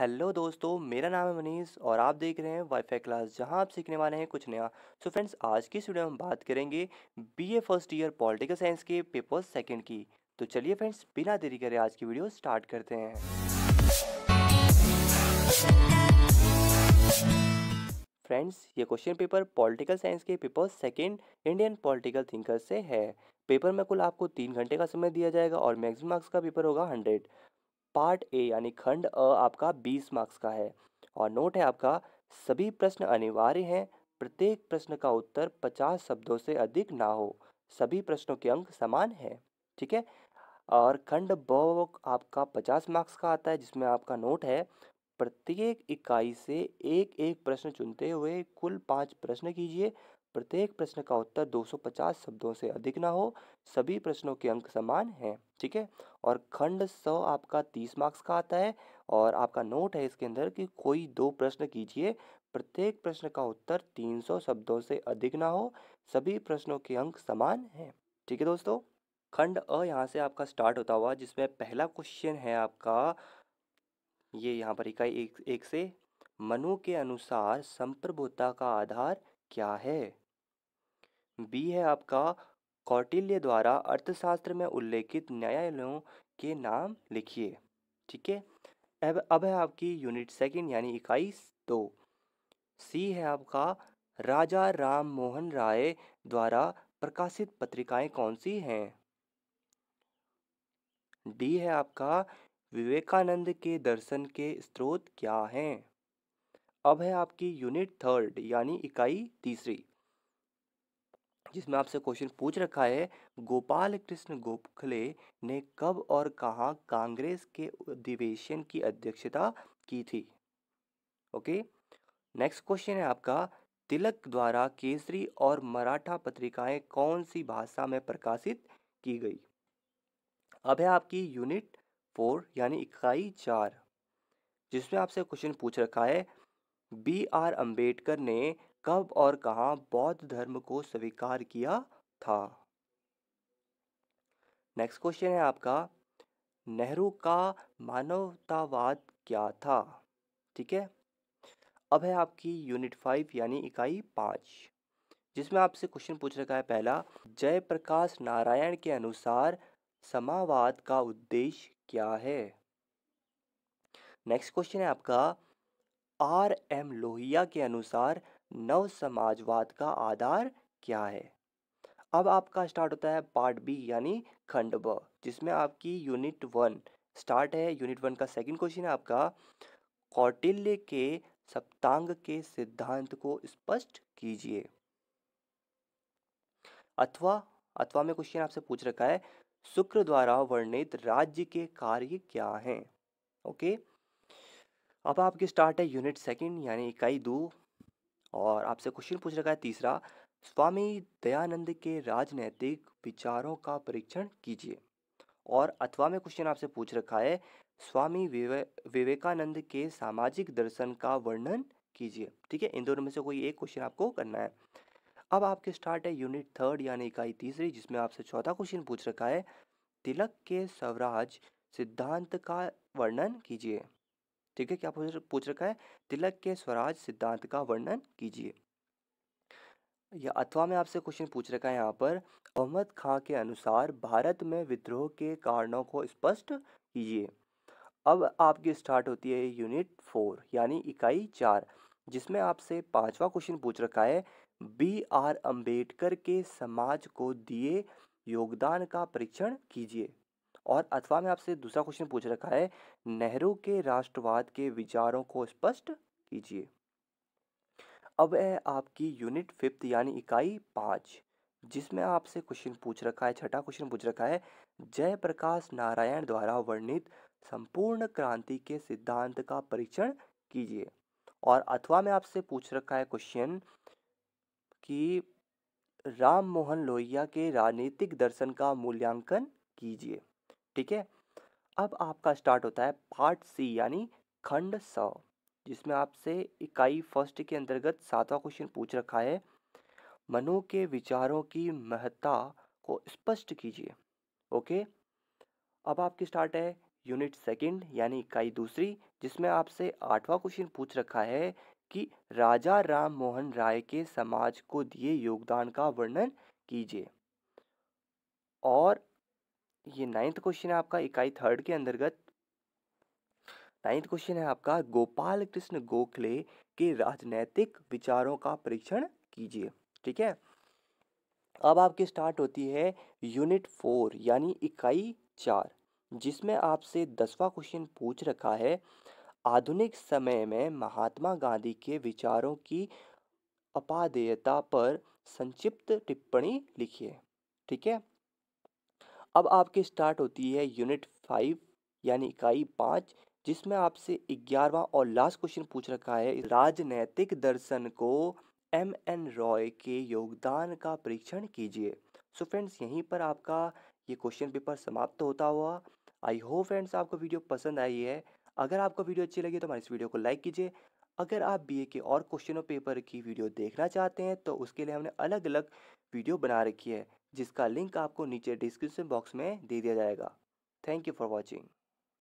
hello दोस्तों मेरा नाम है मनीष और आप देख रहे हैं वाईफाई क्लास जहां आप सीखने वाले हैं कुछ नया सो फ्रेंड्स आज की स्टूडियो में बात करेंगे BA first year political science के पेपर सेकंड की तो चलिए फ्रेंड्स बिना देरी करें आज की वीडियो स्टार्ट करते हैं फ्रेंड्स ये क्वेश्चन पेपर पॉलिटिकल साइंस के paper second Indian political thinker से है पेपर में कुल आपको तीन घंटे का समय दिया जाएगा और मैक्सिमम मार्क्स का पेपर होगा हंड्रेड पार्ट ए यानी खंड अ आपका 20 मार्क्स का है और नोट है आपका सभी प्रश्न अनिवार्य हैं प्रत्येक प्रश्न का उत्तर 50 शब्दों से अधिक ना हो सभी प्रश्नों के अंक समान हैं ठीक है और खंड ब आपका 50 मार्क्स का आता है जिसमें आपका नोट है प्रत्येक इकाई से एक एक प्रश्न चुनते हुए कुल पाँच प्रश्न कीजिए प्रत्येक प्रश्न का उत्तर 250 शब्दों से अधिक ना हो सभी प्रश्नों के अंक समान हैं ठीक है और खंड सौ आपका 30 मार्क्स का आता है और आपका नोट है इसके अंदर कि कोई दो प्रश्न कीजिए प्रत्येक प्रश्न का उत्तर 300 शब्दों से अधिक ना हो सभी प्रश्नों के अंक समान हैं ठीक है दोस्तों खंड अ यहाँ से आपका स्टार्ट होता हुआ जिसमें पहला क्वेश्चन है आपका ये यहाँ पर इकाई एक, एक से मनु के अनुसार संप्रभुता का आधार क्या है बी है आपका कौटिल्य द्वारा अर्थशास्त्र में उल्लेखित न्यायालयों के नाम लिखिए ठीक है अब अब है आपकी यूनिट सेकंड यानी इकाई दो सी है आपका राजा राम मोहन राय द्वारा प्रकाशित पत्रिकाएं कौन सी हैं डी है आपका विवेकानंद के दर्शन के स्रोत क्या हैं अब है आपकी यूनिट थर्ड यानी इकाई तीसरी जिसमें आपसे क्वेश्चन पूछ रखा है गोपाल कृष्ण गोखले ने कब और कहाँ कांग्रेस के अधिवेशन की अध्यक्षता की थी ओके नेक्स्ट क्वेश्चन है आपका तिलक द्वारा केसरी और मराठा पत्रिकाएं कौन सी भाषा में प्रकाशित की गई अब है आपकी यूनिट फोर यानी इकाई चार जिसमें आपसे क्वेश्चन पूछ रखा है बी आर अम्बेडकर ने कब और कहा बौद्ध धर्म को स्वीकार किया था नेक्स्ट क्वेश्चन है आपका नेहरू का मानवतावाद क्या था ठीक है अब है आपकी यूनिट फाइव यानी इकाई पाँच जिसमें आपसे क्वेश्चन पूछ रखा है पहला जयप्रकाश नारायण के अनुसार समावाद का उद्देश्य क्या है नेक्स्ट क्वेश्चन है आपका आर एम लोहिया के अनुसार नव समाजवाद का आधार क्या है अब आपका स्टार्ट होता है पार्ट बी यानी खंड ब जिसमें आपकी यूनिट वन स्टार्ट है यूनिट वन का सेकंड क्वेश्चन है आपका कौटिल्य के सप्तांग के सिद्धांत को स्पष्ट कीजिए अथवा अथवा में क्वेश्चन आपसे पूछ रखा है शुक्र द्वारा वर्णित राज्य के कार्य क्या हैं ओके अब आपकी स्टार्ट है यूनिट सेकंड यानी इकाई दो और आपसे क्वेश्चन पूछ रखा है तीसरा स्वामी दयानंद के राजनैतिक विचारों का परीक्षण कीजिए और अथवा में क्वेश्चन आपसे पूछ रखा है स्वामी विवे विवेकानंद के सामाजिक दर्शन का वर्णन कीजिए ठीक है इन दोनों में से कोई एक क्वेश्चन आपको करना है अब आपके स्टार्ट है यूनिट थर्ड यानी इकाई तीसरी जिसमें आपसे चौथा क्वेश्चन पूछ रखा है तिलक के स्वराज सिद्धांत का वर्णन कीजिए ठीक है क्या पूछ रखा है तिलक के स्वराज सिद्धांत का वर्णन कीजिए या अथवा में आपसे क्वेश्चन पूछ रखा है यहाँ पर अहमद खां के अनुसार भारत में विद्रोह के कारणों को स्पष्ट कीजिए अब आपकी स्टार्ट होती है यूनिट फोर यानी इकाई चार जिसमें आपसे पांचवा क्वेश्चन पूछ रखा है बी आर अम्बेडकर के समाज को दिए योगदान का परीक्षण कीजिए और अथवा में आपसे दूसरा क्वेश्चन पूछ रखा है नेहरू के राष्ट्रवाद के विचारों को स्पष्ट कीजिए अब है आपकी यूनिट फिफ्थ यानी इकाई पाँच जिसमें आपसे क्वेश्चन पूछ रखा है छठा क्वेश्चन पूछ रखा है जयप्रकाश नारायण द्वारा वर्णित संपूर्ण क्रांति के सिद्धांत का परीक्षण कीजिए और अथवा में आपसे पूछ रखा है क्वेश्चन कि राम मोहन लोहिया के राजनीतिक दर्शन का मूल्यांकन कीजिए ठीक है अब आपका स्टार्ट होता है पार्ट सी यानी खंड सौ जिसमें आपसे इकाई फर्स्ट के अंतर्गत सातवां क्वेश्चन पूछ रखा है मनो के विचारों की महत्ता को स्पष्ट कीजिए ओके अब आपकी स्टार्ट है यूनिट सेकंड यानी इकाई दूसरी जिसमें आपसे आठवां क्वेश्चन पूछ रखा है कि राजा राम मोहन राय के समाज को दिए योगदान का वर्णन कीजिए और ये नाइन्थ क्वेश्चन है आपका इकाई थर्ड के अंतर्गत नाइन्थ क्वेश्चन है आपका गोपाल कृष्ण गोखले के राजनैतिक विचारों का परीक्षण कीजिए ठीक है अब आपकी स्टार्ट होती है यूनिट फोर यानी इकाई चार जिसमें आपसे दसवां क्वेश्चन पूछ रखा है आधुनिक समय में महात्मा गांधी के विचारों की अपादेयता पर संक्षिप्त टिप्पणी लिखिए ठीक है अब आपकी स्टार्ट होती है यूनिट फाइव यानी इकाई पाँच जिसमें आपसे ग्यारहवा और लास्ट क्वेश्चन पूछ रखा है राजनैतिक दर्शन को एम एन रॉय के योगदान का परीक्षण कीजिए सो फ्रेंड्स यहीं पर आपका ये क्वेश्चन पेपर समाप्त होता हुआ आई होप फ्रेंड्स आपको वीडियो पसंद आई है अगर आपको वीडियो अच्छी लगी तो हमारे इस वीडियो को लाइक कीजिए अगर आप बीए के और क्वेश्चनों पेपर की वीडियो देखना चाहते हैं तो उसके लिए हमने अलग अलग वीडियो बना रखी है जिसका लिंक आपको नीचे डिस्क्रिप्शन बॉक्स में दे दिया जाएगा थैंक यू फॉर वॉचिंग